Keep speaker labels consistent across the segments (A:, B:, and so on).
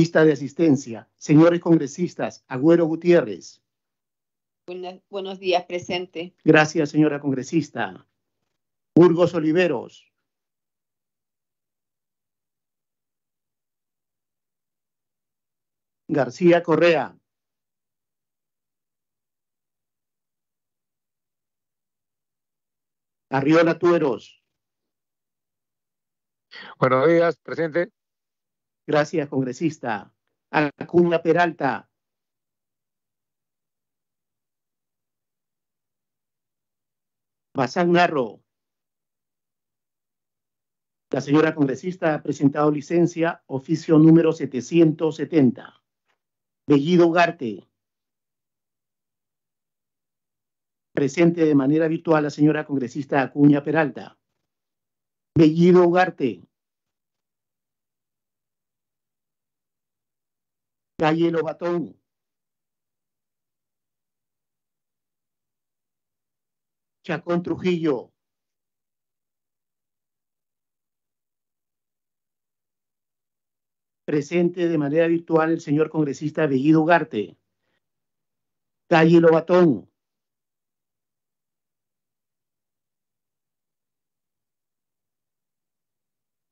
A: Lista de asistencia. Señores congresistas, Agüero Gutiérrez.
B: buenos días, presente.
A: Gracias, señora congresista. Burgos Oliveros. García Correa. Arriola Tueros. Buenos días, presente. Gracias, congresista. Acuña Peralta. Bazán Narro. La señora congresista ha presentado licencia oficio número 770. Bellido Ugarte. Presente de manera virtual la señora congresista Acuña Peralta. Bellido Ugarte. Calle Lobatón. Chacón Trujillo. Presente de manera virtual el señor congresista Bellido Ugarte. Calle Lobatón.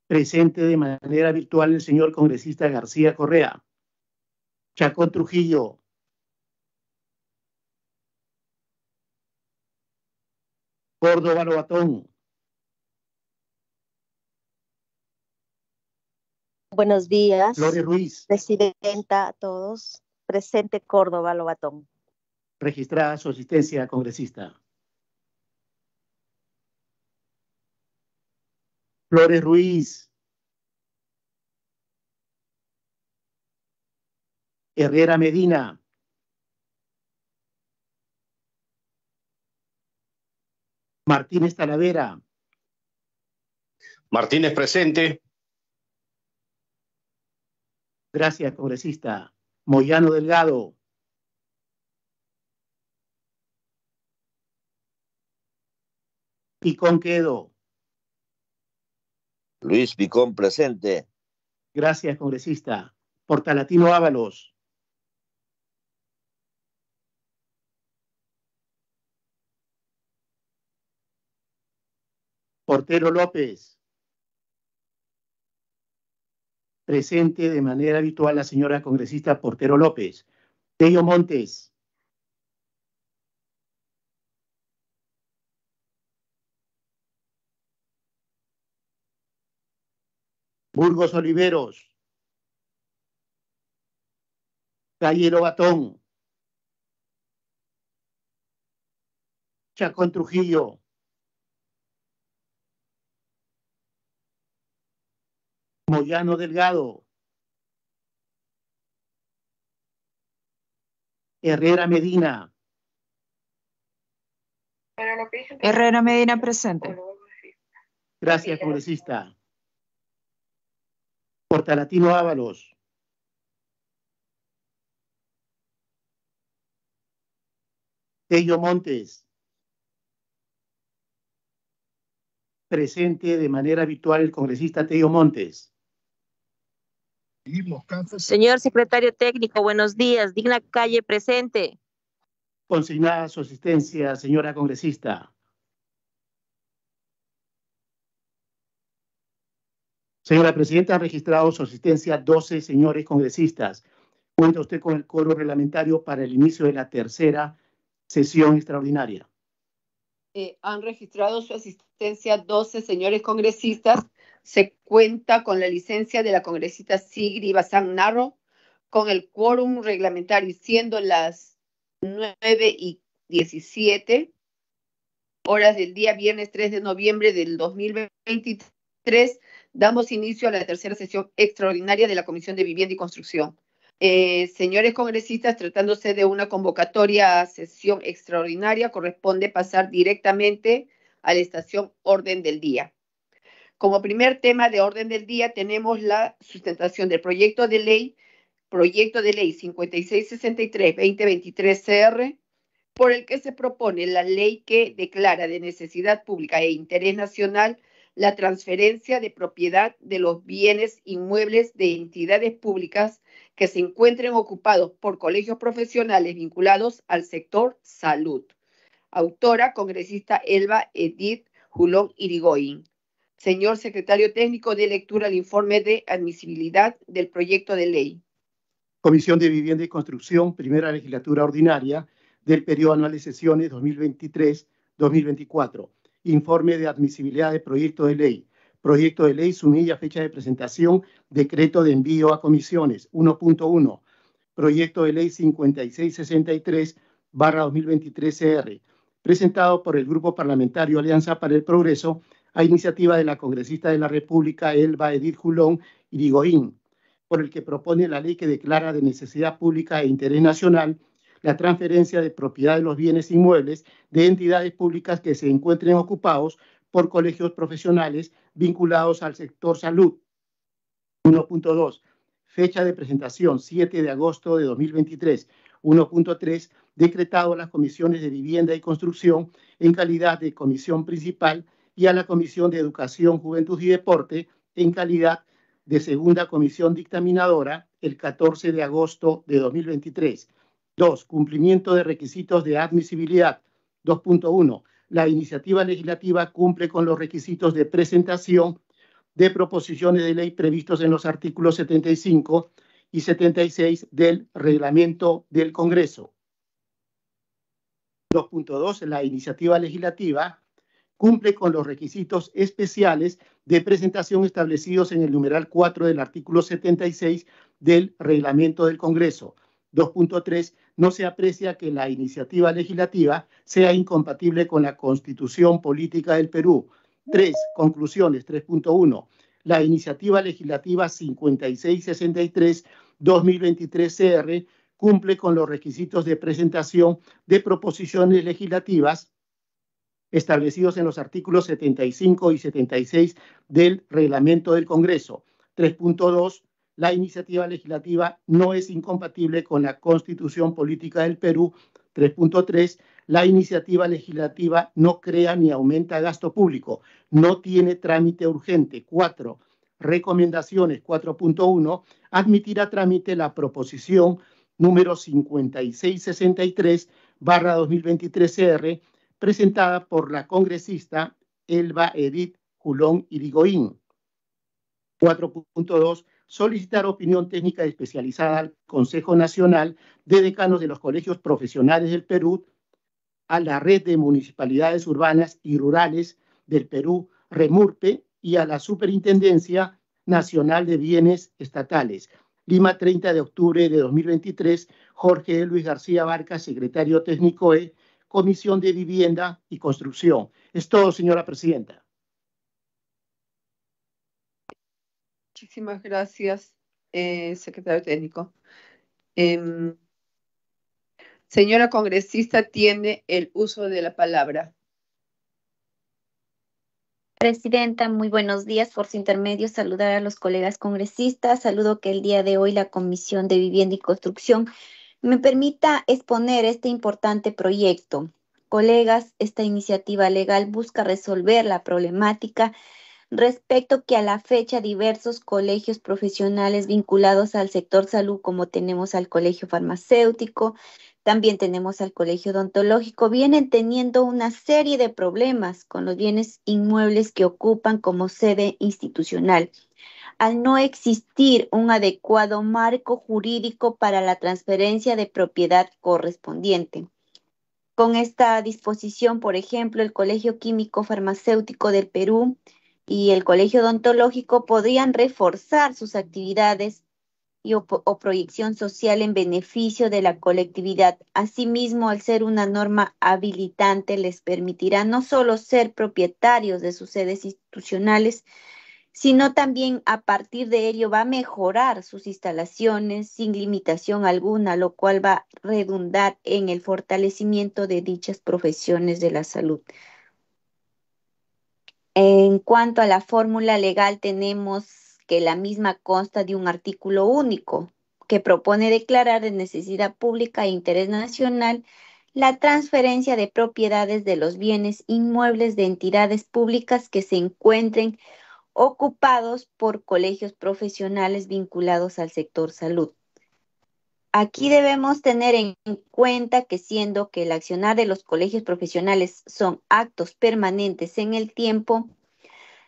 A: Presente de manera virtual el señor congresista García Correa. Chacón Trujillo. Córdoba Lobatón.
C: Buenos días. Flores Ruiz. Presidenta a todos. Presente Córdoba Lobatón.
A: Registrada su asistencia congresista. Flores Ruiz. Herrera Medina. Martínez Talavera. Martínez presente. Gracias, congresista. Moyano Delgado. Picón Quedo. Luis Picón presente. Gracias, congresista. Portalatino Ábalos. Portero López. Presente de manera habitual la señora congresista Portero López. Tello Montes. Burgos Oliveros. Cayero Batón. Chacón Trujillo. Moyano Delgado. Herrera Medina.
C: Herrera Medina presente.
A: Gracias, congresista. Portalatino Ábalos. Tello Montes. Presente de manera habitual el congresista Tello Montes.
C: Señor secretario técnico, buenos días. Digna Calle, presente.
A: Consignada su asistencia, señora congresista. Señora presidenta, han registrado su asistencia 12 señores congresistas. Cuenta usted con el coro reglamentario para el inicio de la tercera sesión extraordinaria.
B: Eh, han registrado su asistencia 12 señores congresistas se cuenta con la licencia de la congresista Sigri Bazán Narro, con el quórum reglamentario, siendo las 9 y 17 horas del día viernes 3 de noviembre del 2023, damos inicio a la tercera sesión extraordinaria de la Comisión de Vivienda y Construcción. Eh, señores congresistas, tratándose de una convocatoria a sesión extraordinaria, corresponde pasar directamente a la estación orden del día. Como primer tema de orden del día tenemos la sustentación del proyecto de ley, proyecto de ley 5663-2023-CR, por el que se propone la ley que declara de necesidad pública e interés nacional la transferencia de propiedad de los bienes inmuebles de entidades públicas que se encuentren ocupados por colegios profesionales vinculados al sector salud. Autora, congresista Elba Edith Julón Irigoyen. Señor secretario técnico, de lectura del informe de admisibilidad del proyecto de ley.
A: Comisión de Vivienda y Construcción, primera legislatura ordinaria del periodo anual de sesiones 2023-2024. Informe de admisibilidad del proyecto de ley. Proyecto de ley sumilla fecha de presentación, decreto de envío a comisiones 1.1. Proyecto de ley 5663 2023 CR, presentado por el Grupo Parlamentario Alianza para el Progreso a iniciativa de la congresista de la República Elba Edith Julón Irigoyen, por el que propone la ley que declara de necesidad pública e interés nacional la transferencia de propiedad de los bienes inmuebles de entidades públicas que se encuentren ocupados por colegios profesionales vinculados al sector salud. 1.2. Fecha de presentación 7 de agosto de 2023. 1.3. Decretado las comisiones de vivienda y construcción en calidad de comisión principal y a la Comisión de Educación, Juventud y Deporte en calidad de segunda comisión dictaminadora el 14 de agosto de 2023. 2. Cumplimiento de requisitos de admisibilidad. 2.1. La iniciativa legislativa cumple con los requisitos de presentación de proposiciones de ley previstos en los artículos 75 y 76 del reglamento del Congreso. 2.2. La iniciativa legislativa cumple con los requisitos especiales de presentación establecidos en el numeral 4 del artículo 76 del reglamento del Congreso. 2.3. No se aprecia que la iniciativa legislativa sea incompatible con la constitución política del Perú. 3. Conclusiones. 3.1. La iniciativa legislativa 5663-2023-CR cumple con los requisitos de presentación de proposiciones legislativas establecidos en los artículos 75 y 76 del reglamento del Congreso. 3.2. La iniciativa legislativa no es incompatible con la Constitución Política del Perú. 3.3. La iniciativa legislativa no crea ni aumenta gasto público. No tiene trámite urgente. 4. Recomendaciones 4.1. Admitir a trámite la proposición número 5663 barra 2023 CR presentada por la congresista Elba Edith Julón Irigoyen. 4.2. Solicitar opinión técnica especializada al Consejo Nacional de Decanos de los Colegios Profesionales del Perú, a la Red de Municipalidades Urbanas y Rurales del Perú, REMURPE, y a la Superintendencia Nacional de Bienes Estatales. Lima, 30 de octubre de 2023, Jorge Luis García Barca, secretario técnico E, Comisión de Vivienda y Construcción. Es todo, señora presidenta.
B: Muchísimas gracias, eh, secretario técnico. Em, señora congresista, tiene el uso de la palabra. Presidenta, muy buenos días. Por su intermedio,
C: saludar a los colegas congresistas. Saludo que el día de hoy la Comisión de Vivienda y Construcción me permita exponer este importante proyecto. Colegas, esta iniciativa legal busca resolver la problemática respecto que a la fecha diversos colegios profesionales vinculados al sector salud, como tenemos al colegio farmacéutico, también tenemos al colegio odontológico, vienen teniendo una serie de problemas con los bienes inmuebles que ocupan como sede institucional al no existir un adecuado marco jurídico para la transferencia de propiedad correspondiente. Con esta disposición, por ejemplo, el Colegio Químico Farmacéutico del Perú y el Colegio Odontológico podrían reforzar sus actividades y o, proyección social en beneficio de la colectividad. Asimismo, al ser una norma habilitante, les permitirá no solo ser propietarios de sus sedes institucionales, sino también a partir de ello va a mejorar sus instalaciones sin limitación alguna, lo cual va a redundar en el fortalecimiento de dichas profesiones de la salud. En cuanto a la fórmula legal, tenemos que la misma consta de un artículo único que propone declarar de necesidad pública e interés nacional la transferencia de propiedades de los bienes inmuebles de entidades públicas que se encuentren ocupados por colegios profesionales vinculados al sector salud. Aquí debemos tener en cuenta que siendo que el accionar de los colegios profesionales son actos permanentes en el tiempo,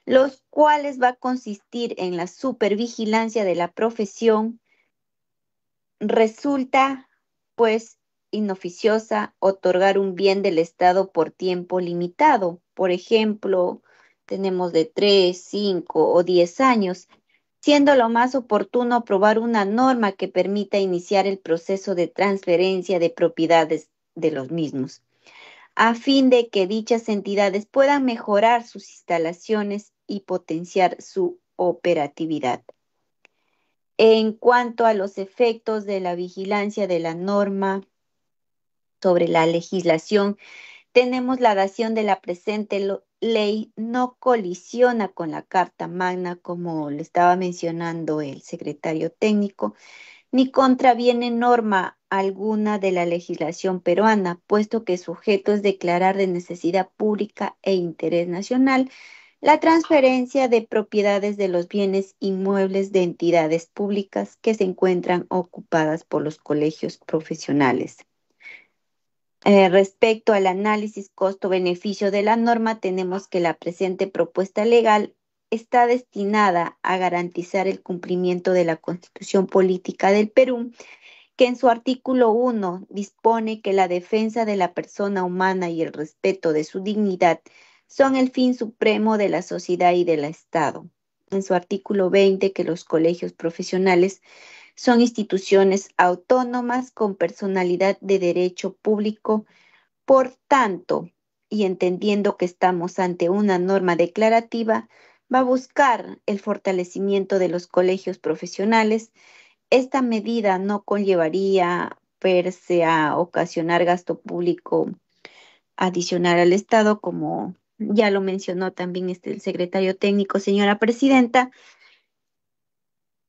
C: los cuales va a consistir en la supervigilancia de la profesión, resulta pues inoficiosa otorgar un bien del Estado por tiempo limitado. Por ejemplo, tenemos de 3, 5 o 10 años, siendo lo más oportuno aprobar una norma que permita iniciar el proceso de transferencia de propiedades de los mismos, a fin de que dichas entidades puedan mejorar sus instalaciones y potenciar su operatividad. En cuanto a los efectos de la vigilancia de la norma sobre la legislación, tenemos la dación de la presente ley no colisiona con la Carta Magna, como le estaba mencionando el secretario técnico, ni contraviene norma alguna de la legislación peruana, puesto que sujeto es declarar de necesidad pública e interés nacional la transferencia de propiedades de los bienes inmuebles de entidades públicas que se encuentran ocupadas por los colegios profesionales. Eh, respecto al análisis costo-beneficio de la norma, tenemos que la presente propuesta legal está destinada a garantizar el cumplimiento de la Constitución Política del Perú, que en su artículo 1 dispone que la defensa de la persona humana y el respeto de su dignidad son el fin supremo de la sociedad y del Estado. En su artículo 20, que los colegios profesionales son instituciones autónomas con personalidad de derecho público. Por tanto, y entendiendo que estamos ante una norma declarativa, va a buscar el fortalecimiento de los colegios profesionales. Esta medida no conllevaría se a ocasionar gasto público adicional al Estado, como ya lo mencionó también este, el secretario técnico, señora presidenta,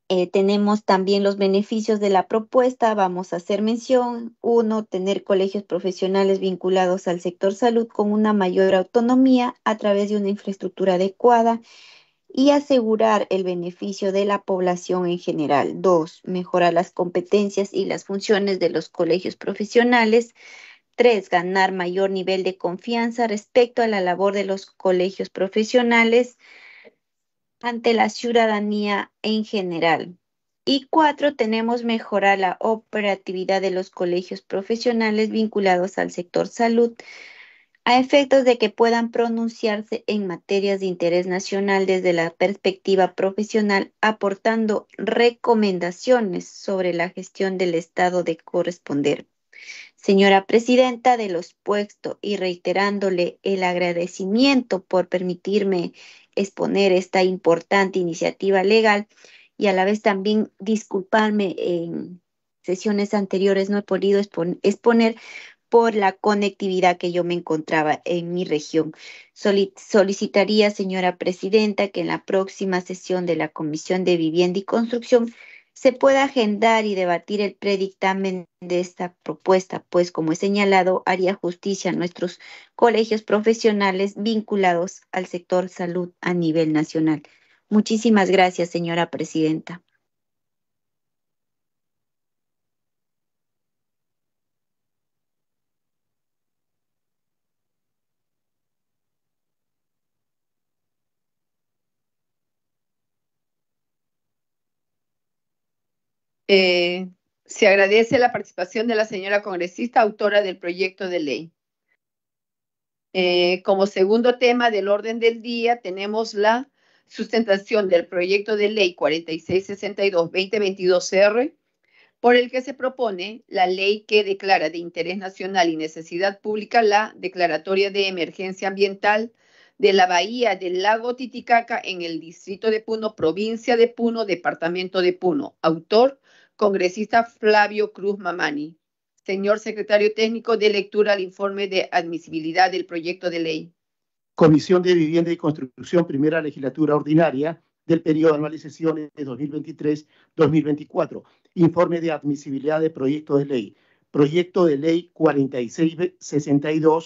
C: eh, tenemos también los beneficios de la propuesta, vamos a hacer mención. Uno, tener colegios profesionales vinculados al sector salud con una mayor autonomía a través de una infraestructura adecuada y asegurar el beneficio de la población en general. Dos, mejorar las competencias y las funciones de los colegios profesionales. Tres, ganar mayor nivel de confianza respecto a la labor de los colegios profesionales ante la ciudadanía en general. Y cuatro, tenemos mejorar la operatividad de los colegios profesionales vinculados al sector salud a efectos de que puedan pronunciarse en materias de interés nacional desde la perspectiva profesional, aportando recomendaciones sobre la gestión del estado de corresponder señora presidenta de los puestos y reiterándole el agradecimiento por permitirme exponer esta importante iniciativa legal y a la vez también disculparme en sesiones anteriores no he podido exponer por la conectividad que yo me encontraba en mi región. solicitaría, señora presidenta, que en la próxima sesión de la Comisión de Vivienda y Construcción se puede agendar y debatir el predictamen de esta propuesta, pues como he señalado, haría justicia a nuestros colegios profesionales vinculados al sector salud a nivel nacional. Muchísimas gracias, señora presidenta.
B: Eh, se agradece la participación de la señora congresista autora del proyecto de ley. Eh, como segundo tema del orden del día tenemos la sustentación del proyecto de ley 4662-2022-R, por el que se propone la ley que declara de interés nacional y necesidad pública la declaratoria de emergencia ambiental de la bahía del lago Titicaca en el distrito de Puno, provincia de Puno, departamento de Puno. Autor, Congresista Flavio Cruz Mamani. Señor secretario técnico de lectura al informe de admisibilidad del proyecto de ley.
A: Comisión de Vivienda y Construcción, primera legislatura ordinaria del periodo de sesiones de 2023-2024. Informe de admisibilidad del proyecto de ley. Proyecto de ley 4662-2022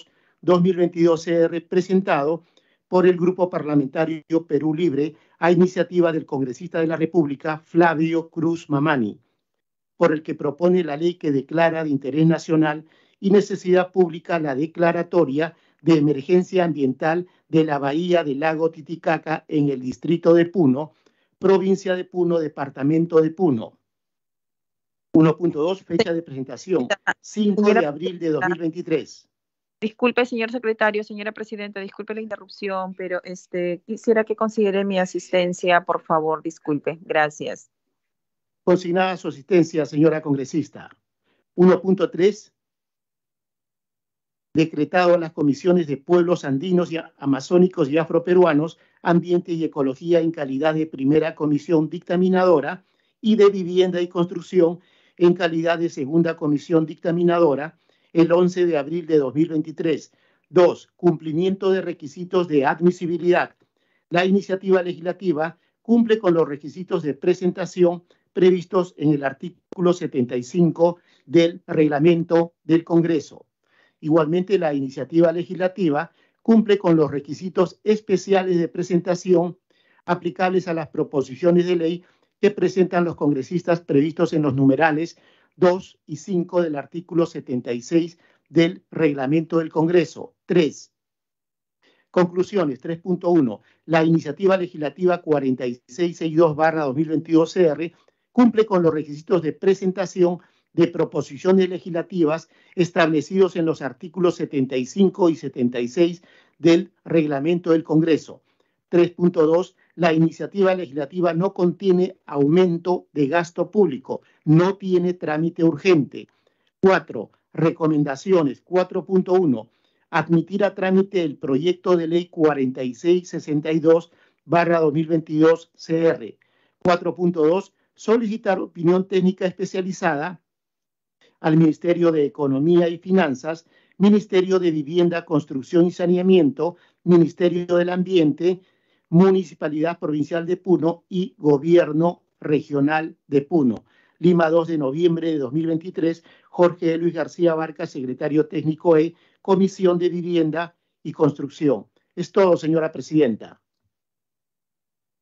A: CR presentado por el Grupo Parlamentario Perú Libre a iniciativa del congresista de la República, Flavio Cruz Mamani por el que propone la ley que declara de interés nacional y necesidad pública la declaratoria de emergencia ambiental de la bahía del lago Titicaca en el distrito de Puno, provincia de Puno, departamento de Puno. 1.2, fecha de presentación, 5 de abril de 2023.
B: Disculpe, señor secretario, señora presidenta, disculpe la interrupción, pero este quisiera que considere mi asistencia, por favor,
A: disculpe. Gracias. Consignada su asistencia, señora congresista. 1.3. Decretado a las comisiones de pueblos andinos y amazónicos y afroperuanos, ambiente y ecología en calidad de primera comisión dictaminadora y de vivienda y construcción en calidad de segunda comisión dictaminadora el 11 de abril de 2023. 2. Cumplimiento de requisitos de admisibilidad. La iniciativa legislativa cumple con los requisitos de presentación previstos en el artículo 75 del reglamento del Congreso. Igualmente, la iniciativa legislativa cumple con los requisitos especiales de presentación aplicables a las proposiciones de ley que presentan los congresistas previstos en los numerales 2 y 5 del artículo 76 del reglamento del Congreso. 3. Conclusiones 3.1. La iniciativa legislativa 4662-2022-CR cumple con los requisitos de presentación de proposiciones legislativas establecidos en los artículos 75 y 76 del reglamento del Congreso. 3.2. La iniciativa legislativa no contiene aumento de gasto público, no tiene trámite urgente. 4. Recomendaciones. 4.1. Admitir a trámite el proyecto de ley 4662 barra 2022 CR. 4.2 solicitar opinión técnica especializada al Ministerio de Economía y Finanzas, Ministerio de Vivienda, Construcción y Saneamiento, Ministerio del Ambiente, Municipalidad Provincial de Puno y Gobierno Regional de Puno. Lima 2 de noviembre de 2023, Jorge Luis García Barca, secretario técnico E, Comisión de Vivienda y Construcción. Es todo, señora presidenta.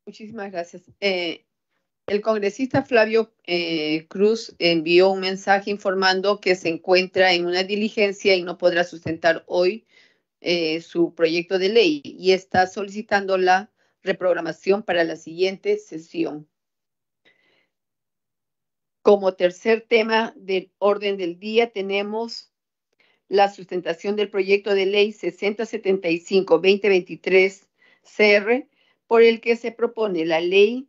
B: Muchísimas gracias. Eh, el congresista Flavio eh, Cruz envió un mensaje informando que se encuentra en una diligencia y no podrá sustentar hoy eh, su proyecto de ley y está solicitando la reprogramación para la siguiente sesión. Como tercer tema del orden del día tenemos la sustentación del proyecto de ley 6075-2023 CR por el que se propone la ley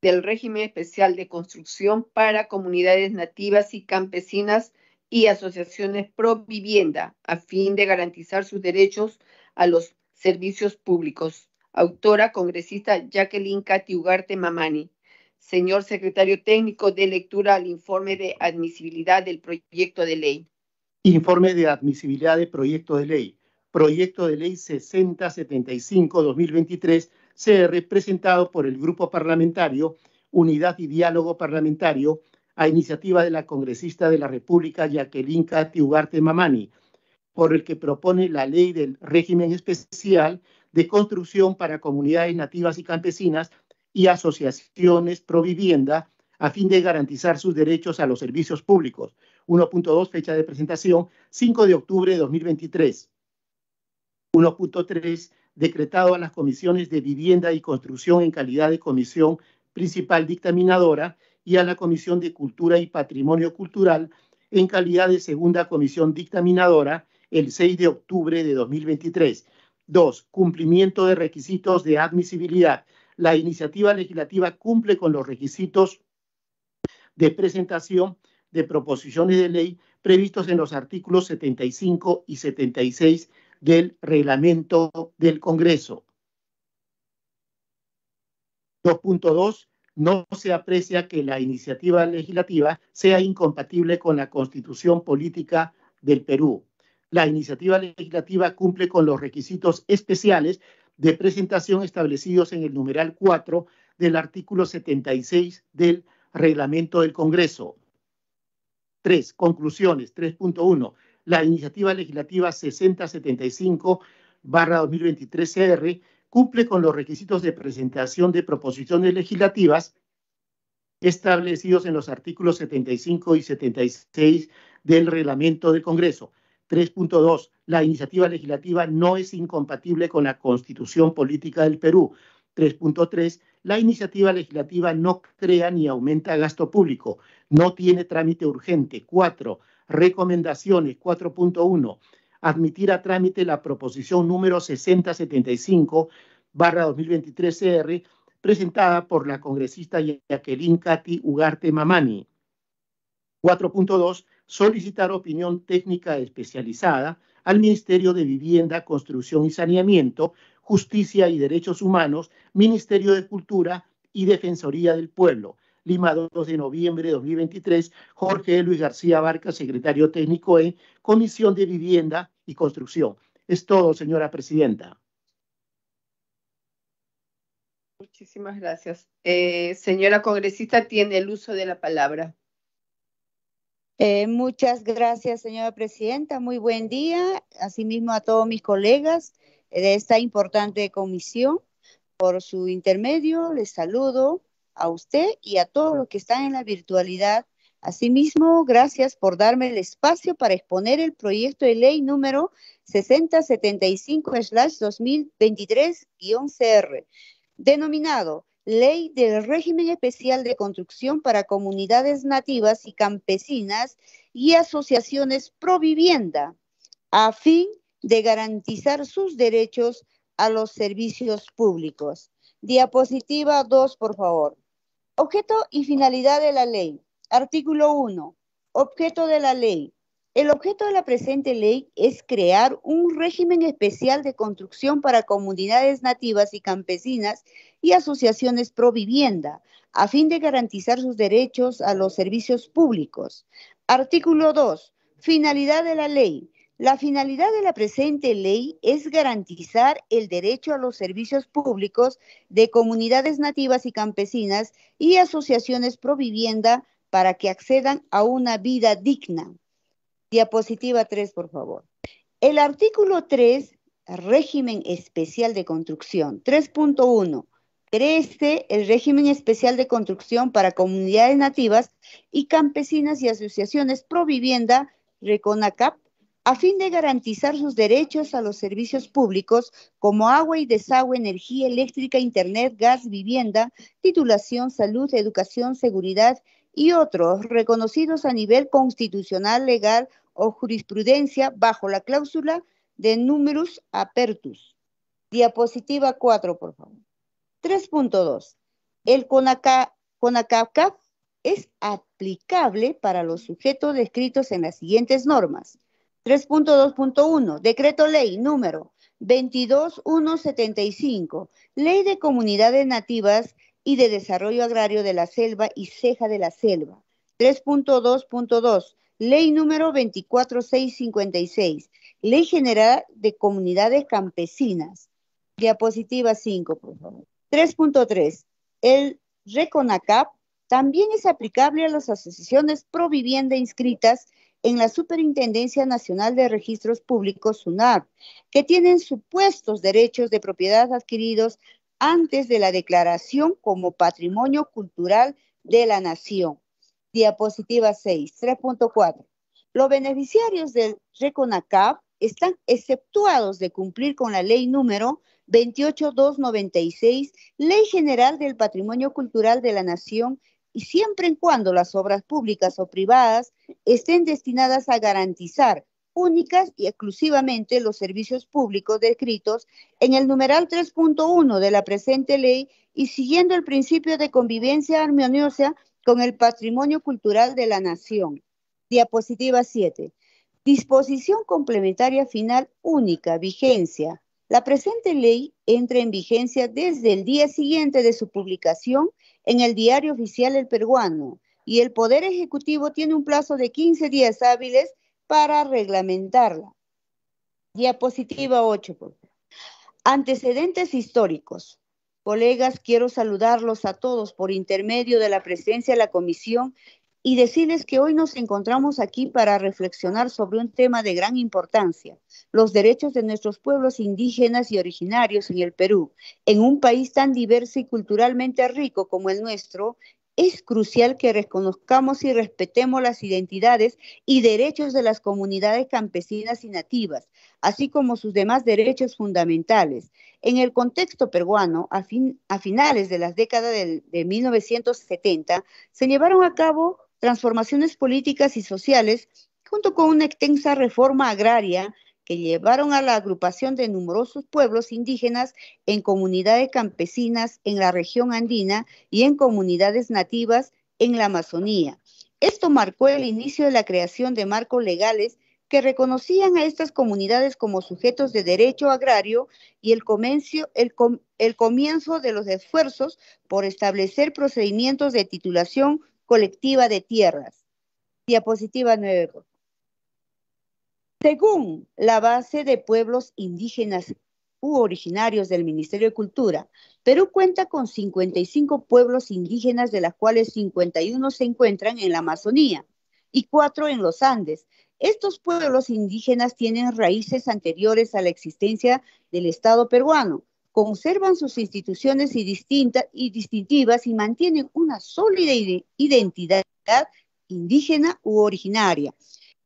B: del régimen especial de construcción para comunidades nativas y campesinas y asociaciones pro vivienda a fin de garantizar sus derechos a los servicios públicos. Autora congresista Jacqueline Cati Ugarte Mamani. Señor secretario técnico de lectura al informe de admisibilidad del proyecto de ley.
A: Informe de admisibilidad del proyecto de ley. Proyecto de ley 6075-2023 ser representado por el grupo parlamentario Unidad y Diálogo Parlamentario a iniciativa de la congresista de la República Jacqueline Tiugarte Mamani, por el que propone la ley del régimen especial de construcción para comunidades nativas y campesinas y asociaciones pro vivienda a fin de garantizar sus derechos a los servicios públicos. 1.2 fecha de presentación 5 de octubre de 2023. 1.3 decretado a las comisiones de vivienda y construcción en calidad de comisión principal dictaminadora y a la Comisión de Cultura y Patrimonio Cultural en calidad de segunda comisión dictaminadora el 6 de octubre de 2023. 2. Cumplimiento de requisitos de admisibilidad. La iniciativa legislativa cumple con los requisitos de presentación de proposiciones de ley previstos en los artículos 75 y 76 del reglamento del Congreso. 2.2. No se aprecia que la iniciativa legislativa sea incompatible con la constitución política del Perú. La iniciativa legislativa cumple con los requisitos especiales de presentación establecidos en el numeral 4 del artículo 76 del reglamento del Congreso. 3. Conclusiones. 3.1 la iniciativa legislativa 6075-2023-CR cumple con los requisitos de presentación de proposiciones legislativas establecidos en los artículos 75 y 76 del reglamento del Congreso. 3.2. La iniciativa legislativa no es incompatible con la Constitución Política del Perú. 3.3. La iniciativa legislativa no crea ni aumenta gasto público. No tiene trámite urgente. 4. Recomendaciones 4.1. Admitir a trámite la proposición número 6075 2023 CR presentada por la congresista Jacqueline Cati Ugarte Mamani. 4.2. Solicitar opinión técnica especializada al Ministerio de Vivienda, Construcción y Saneamiento, Justicia y Derechos Humanos, Ministerio de Cultura y Defensoría del Pueblo Lima 2 de noviembre de 2023, Jorge Luis García Barca, secretario técnico en Comisión de Vivienda y Construcción. Es todo, señora presidenta.
B: Muchísimas gracias. Eh, señora congresista, tiene el uso de la palabra.
D: Eh, muchas gracias, señora presidenta. Muy buen día. Asimismo a todos mis colegas de esta importante comisión. Por su intermedio, les saludo a usted y a todos los que están en la virtualidad. Asimismo, gracias por darme el espacio para exponer el proyecto de ley número 6075-2023-CR, denominado Ley del Régimen Especial de Construcción para Comunidades Nativas y Campesinas y Asociaciones Pro Vivienda, a fin de garantizar sus derechos a los servicios públicos. Diapositiva 2, por favor. Objeto y finalidad de la ley. Artículo 1. Objeto de la ley. El objeto de la presente ley es crear un régimen especial de construcción para comunidades nativas y campesinas y asociaciones pro vivienda, a fin de garantizar sus derechos a los servicios públicos. Artículo 2. Finalidad de la ley la finalidad de la presente ley es garantizar el derecho a los servicios públicos de comunidades nativas y campesinas y asociaciones pro vivienda para que accedan a una vida digna. Diapositiva 3, por favor. El artículo 3, régimen especial de construcción. 3.1. Crece el régimen especial de construcción para comunidades nativas y campesinas y asociaciones pro vivienda, RECONACAP, a fin de garantizar sus derechos a los servicios públicos como agua y desagüe, energía eléctrica, internet, gas, vivienda, titulación, salud, educación, seguridad y otros reconocidos a nivel constitucional, legal o jurisprudencia bajo la cláusula de numerus apertus. Diapositiva 4, por favor. 3.2. El CONACAP es aplicable para los sujetos descritos en las siguientes normas 3.2.1, decreto ley número 22175, ley de comunidades nativas y de desarrollo agrario de la selva y ceja de la selva. 3.2.2, ley número 24656, ley general de comunidades campesinas. Diapositiva 5, por favor. 3.3, el RECONACAP también es aplicable a las asociaciones pro vivienda inscritas en la Superintendencia Nacional de Registros Públicos, SUNAP, que tienen supuestos derechos de propiedad adquiridos antes de la declaración como patrimonio cultural de la nación. Diapositiva 6, 3.4. Los beneficiarios del RECONACAP están exceptuados de cumplir con la ley número 28296, Ley General del Patrimonio Cultural de la Nación y siempre y cuando las obras públicas o privadas estén destinadas a garantizar únicas y exclusivamente los servicios públicos descritos en el numeral 3.1 de la presente ley y siguiendo el principio de convivencia armoniosa con el patrimonio cultural de la nación. Diapositiva 7. Disposición complementaria final única, vigencia. La presente ley entra en vigencia desde el día siguiente de su publicación en el Diario Oficial El Peruano y el Poder Ejecutivo tiene un plazo de 15 días hábiles para reglamentarla. Diapositiva 8. Antecedentes históricos. Colegas, quiero saludarlos a todos por intermedio de la presencia de la Comisión y decirles que hoy nos encontramos aquí para reflexionar sobre un tema de gran importancia, los derechos de nuestros pueblos indígenas y originarios en el Perú, en un país tan diverso y culturalmente rico como el nuestro. Es crucial que reconozcamos y respetemos las identidades y derechos de las comunidades campesinas y nativas, así como sus demás derechos fundamentales. En el contexto peruano, a, finales de las décadas de 1970, se llevaron a cabo transformaciones políticas y sociales, junto con una extensa reforma agraria que llevaron a la agrupación de numerosos pueblos indígenas en comunidades campesinas en la región andina y en comunidades nativas en la Amazonía. Esto marcó el inicio de la creación de marcos legales que reconocían a estas comunidades como sujetos de derecho agrario y el, el comienzo de los esfuerzos por establecer procedimientos de titulación colectiva de tierras. Diapositiva 9. Según la base de pueblos indígenas u originarios del Ministerio de Cultura, Perú cuenta con 55 pueblos indígenas, de las cuales 51 se encuentran en la Amazonía y 4 en los Andes. Estos pueblos indígenas tienen raíces anteriores a la existencia del Estado peruano, conservan sus instituciones y, distintas, y distintivas y mantienen una sólida identidad indígena u originaria.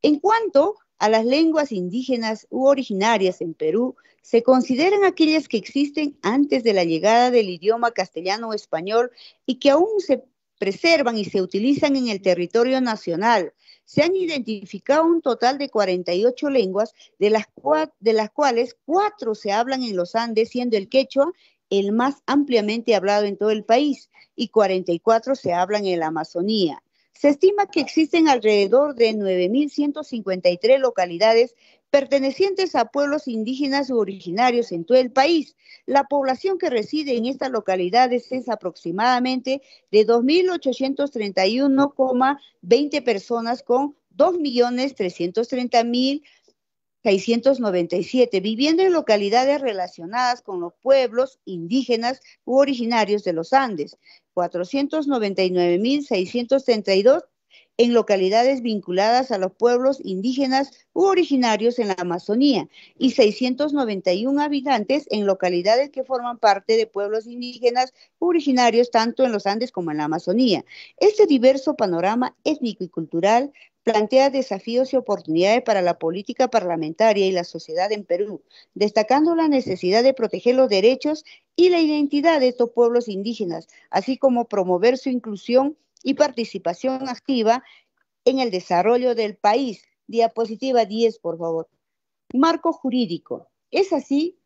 D: En cuanto a las lenguas indígenas u originarias en Perú, se consideran aquellas que existen antes de la llegada del idioma castellano o español y que aún se preservan y se utilizan en el territorio nacional, se han identificado un total de 48 lenguas, de las, de las cuales cuatro se hablan en los Andes, siendo el quechua el más ampliamente hablado en todo el país y 44 se hablan en la Amazonía. Se estima que existen alrededor de 9.153 localidades pertenecientes a pueblos indígenas u originarios en todo el país. La población que reside en estas localidades es aproximadamente de 2.831,20 personas con 2.330.697 viviendo en localidades relacionadas con los pueblos indígenas u originarios de los Andes, 499.632 en localidades vinculadas a los pueblos indígenas u originarios en la Amazonía y 691 habitantes en localidades que forman parte de pueblos indígenas u originarios tanto en los Andes como en la Amazonía. Este diverso panorama étnico y cultural plantea desafíos y oportunidades para la política parlamentaria y la sociedad en Perú, destacando la necesidad de proteger los derechos y la identidad de estos pueblos indígenas, así como promover su inclusión y participación activa en el desarrollo del país. Diapositiva 10, por favor. Marco jurídico. Es así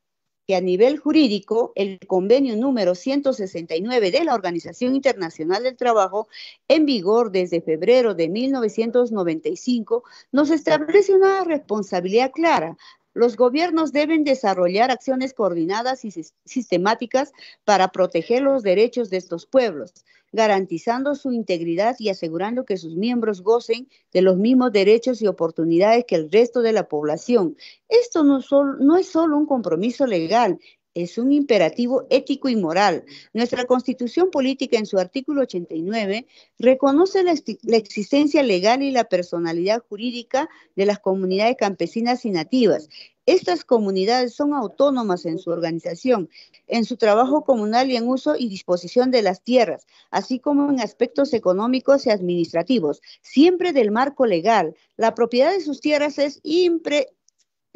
D: que a nivel jurídico, el convenio número 169 de la Organización Internacional del Trabajo, en vigor desde febrero de 1995, nos establece una responsabilidad clara los gobiernos deben desarrollar acciones coordinadas y sistemáticas para proteger los derechos de estos pueblos, garantizando su integridad y asegurando que sus miembros gocen de los mismos derechos y oportunidades que el resto de la población. Esto no, es solo un compromiso legal, es un imperativo ético y moral. Nuestra constitución política en su artículo 89 reconoce la, existencia legal y la personalidad jurídica de las comunidades campesinas y nativas. Estas comunidades son autónomas en su organización, en su trabajo comunal y en uso y disposición de las tierras, así como en aspectos económicos y administrativos, siempre del marco legal. La propiedad de sus tierras es impre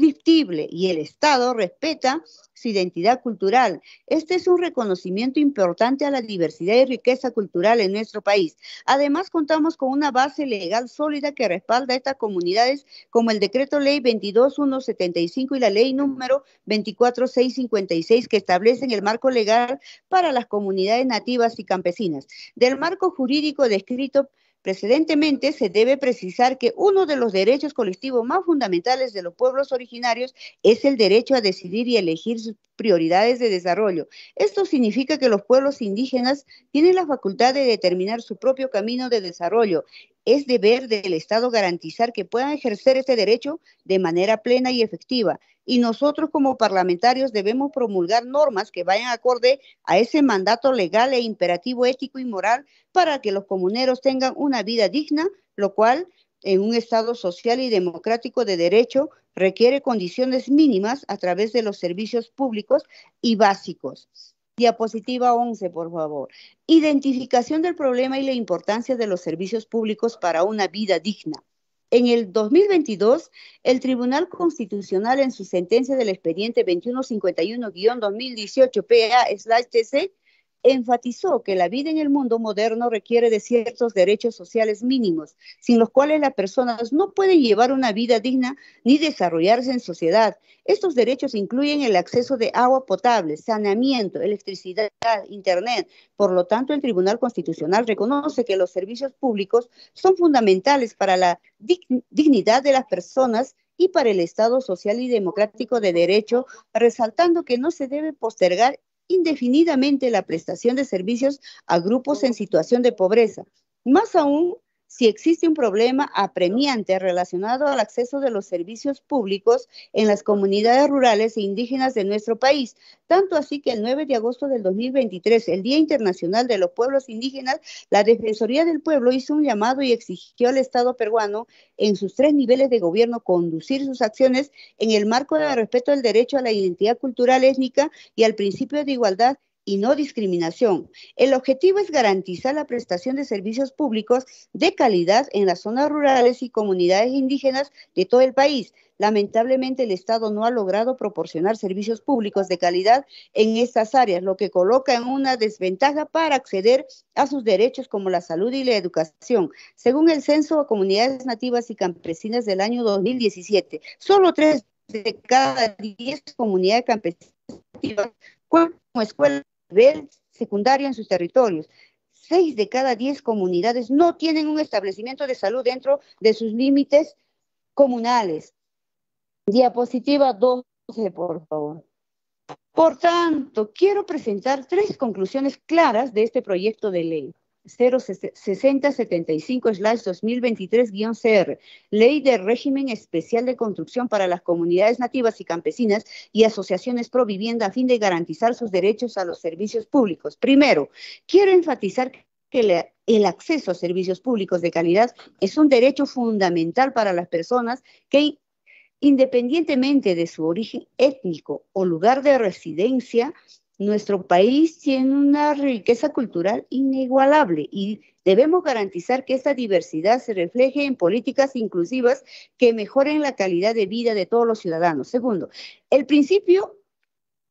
D: y el Estado respeta su identidad cultural. Este es un reconocimiento importante a la diversidad y riqueza cultural en nuestro país. Además, contamos con una base legal sólida que respalda a estas comunidades, como el decreto ley 22175 y la ley número 24656, que establecen el marco legal para las comunidades nativas y campesinas. Del marco jurídico descrito, Precedentemente, se debe precisar que uno de los derechos colectivos más fundamentales de los pueblos originarios es el derecho a decidir y elegir su prioridades de desarrollo. Esto significa que los pueblos indígenas tienen la facultad de determinar su propio camino de desarrollo. Es deber del Estado garantizar que puedan ejercer este derecho de manera plena y efectiva. Y nosotros como parlamentarios debemos promulgar normas que vayan acorde a ese mandato legal e imperativo ético y moral para que los comuneros tengan una vida digna, lo cual en un Estado social y democrático de derecho Requiere condiciones mínimas a través de los servicios públicos y básicos. Diapositiva 11, por favor. Identificación del problema y la importancia de los servicios públicos para una vida digna. En el 2022, el Tribunal Constitucional, en su sentencia del expediente 2151-2018 PA-TC, enfatizó que la vida en el mundo moderno requiere de ciertos derechos sociales mínimos, sin los cuales las personas no pueden llevar una vida digna ni desarrollarse en sociedad. Estos derechos incluyen el acceso de agua potable, saneamiento, electricidad, internet. Por lo tanto, el Tribunal Constitucional reconoce que los servicios públicos son fundamentales para la dignidad de las personas y para el Estado social y democrático de derecho, resaltando que no se debe postergar indefinidamente la prestación de servicios a grupos en situación de pobreza, más aún si existe un problema apremiante relacionado al acceso de los servicios públicos en las comunidades rurales e indígenas de nuestro país. Tanto así que el 9 de agosto del 2023, el Día Internacional de los Pueblos Indígenas, la Defensoría del Pueblo hizo un llamado y exigió al Estado peruano en sus tres niveles de gobierno conducir sus acciones en el marco del respeto del derecho a la identidad cultural étnica y al principio de igualdad y no discriminación. El objetivo es garantizar la prestación de servicios públicos de calidad en las zonas rurales y comunidades indígenas de todo el país. Lamentablemente el Estado no ha logrado proporcionar servicios públicos de calidad en estas áreas, lo que coloca en una desventaja para acceder a sus derechos como la salud y la educación. Según el Censo de Comunidades Nativas y Campesinas del año 2017, solo tres de cada diez comunidades campesinas cuentan con escuelas secundaria en sus territorios. Seis de cada diez comunidades no tienen un establecimiento de salud dentro de sus límites comunales. Diapositiva 12, por favor. Por tanto, quiero presentar tres conclusiones claras de este proyecto de ley. 06075-2023-CR, Ley de Régimen Especial de Construcción para las Comunidades Nativas y Campesinas y Asociaciones Pro Vivienda a fin de garantizar sus derechos a los servicios públicos. Primero, quiero enfatizar que el acceso a servicios públicos de calidad es un derecho fundamental para las personas que independientemente de su origen étnico o lugar de residencia, nuestro país tiene una riqueza cultural inigualable y debemos garantizar que esta diversidad se refleje en políticas inclusivas que mejoren la calidad de vida de todos los ciudadanos. Segundo, el principio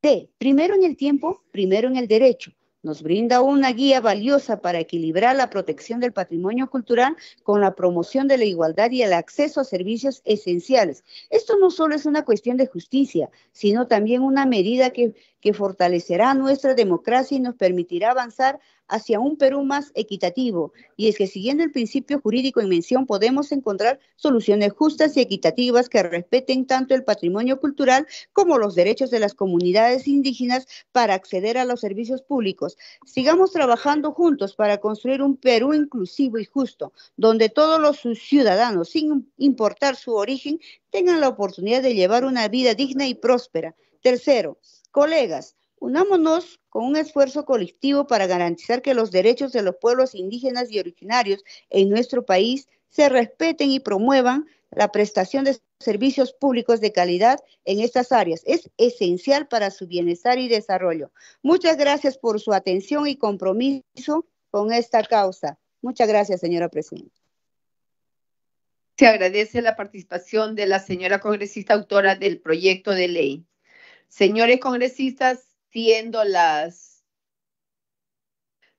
D: de primero en el tiempo, primero en el derecho nos brinda una guía valiosa para equilibrar la protección del patrimonio cultural con la promoción de la igualdad y el acceso a servicios esenciales. Esto no solo es una cuestión de justicia, sino también una medida que que fortalecerá nuestra democracia y nos permitirá avanzar hacia un Perú más equitativo. Y es que siguiendo el principio jurídico en mención podemos encontrar soluciones justas y equitativas que respeten tanto el patrimonio cultural como los derechos de las comunidades indígenas para acceder a los servicios públicos. Sigamos trabajando juntos para construir un Perú inclusivo y justo, donde todos los ciudadanos, sin importar su origen, tengan la oportunidad de llevar una vida digna y próspera. Tercero, Colegas, unámonos con un esfuerzo colectivo para garantizar que los derechos de los pueblos indígenas y originarios en nuestro país se respeten y promuevan la prestación de servicios públicos de calidad en estas áreas. Es esencial para su bienestar y desarrollo. Muchas gracias por su atención y compromiso con esta causa. Muchas gracias, señora presidenta.
B: Se agradece la participación de la señora congresista autora del proyecto de ley. Señores congresistas, siendo las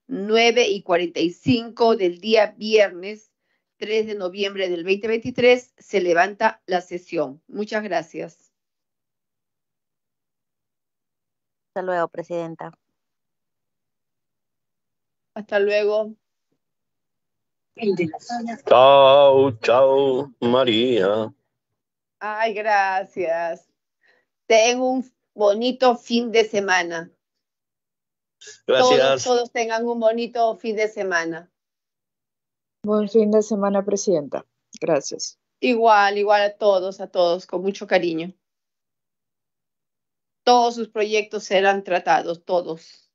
B: 9 y 45 del día viernes 3 de noviembre del 2023, se levanta la sesión. Muchas gracias. Hasta luego, Presidenta. Hasta luego. Chao, chao, María. Ay, gracias. Tengo un bonito fin de semana. Gracias. Todos, todos tengan un bonito fin de semana.
D: Buen fin de semana, Presidenta. Gracias.
B: Igual, igual a todos, a todos, con mucho cariño. Todos sus proyectos serán tratados, todos.